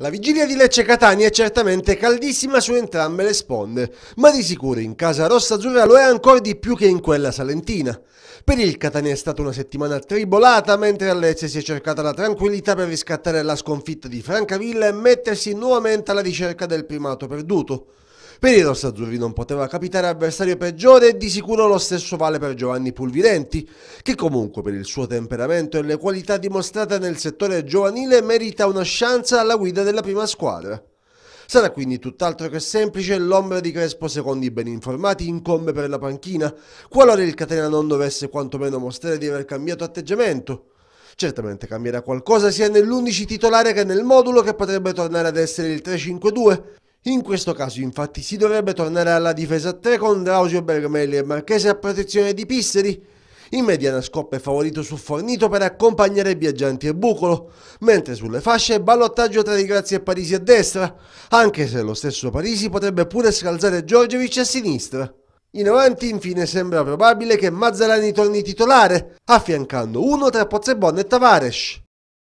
La vigilia di Lecce Catania è certamente caldissima su entrambe le sponde, ma di sicuro in casa rossa azzurra lo è ancora di più che in quella salentina. Per il Catania è stata una settimana tribolata, mentre a Lecce si è cercata la tranquillità per riscattare la sconfitta di Francavilla e mettersi nuovamente alla ricerca del primato perduto. Per i rossazzurri non poteva capitare avversario peggiore e di sicuro lo stesso vale per Giovanni Pulvirenti, che comunque per il suo temperamento e le qualità dimostrate nel settore giovanile merita una chance alla guida della prima squadra. Sarà quindi tutt'altro che semplice l'ombra di Crespo secondo i ben informati incombe per la panchina, qualora il Catena non dovesse quantomeno mostrare di aver cambiato atteggiamento. Certamente cambierà qualcosa sia nell'11 titolare che nel modulo che potrebbe tornare ad essere il 3-5-2, in questo caso infatti si dovrebbe tornare alla difesa 3 con Drausio Bermelli e Marchese a protezione di Pisseri. In mediana scoppia è favorito su Fornito per accompagnare Viaggianti e Bucolo, mentre sulle fasce è ballottaggio tra Di Grazia e Parisi a destra, anche se lo stesso Parisi potrebbe pure scalzare Giorgiovic a sinistra. In avanti infine sembra probabile che Mazzalani torni titolare, affiancando uno tra Pozzebon e Tavares.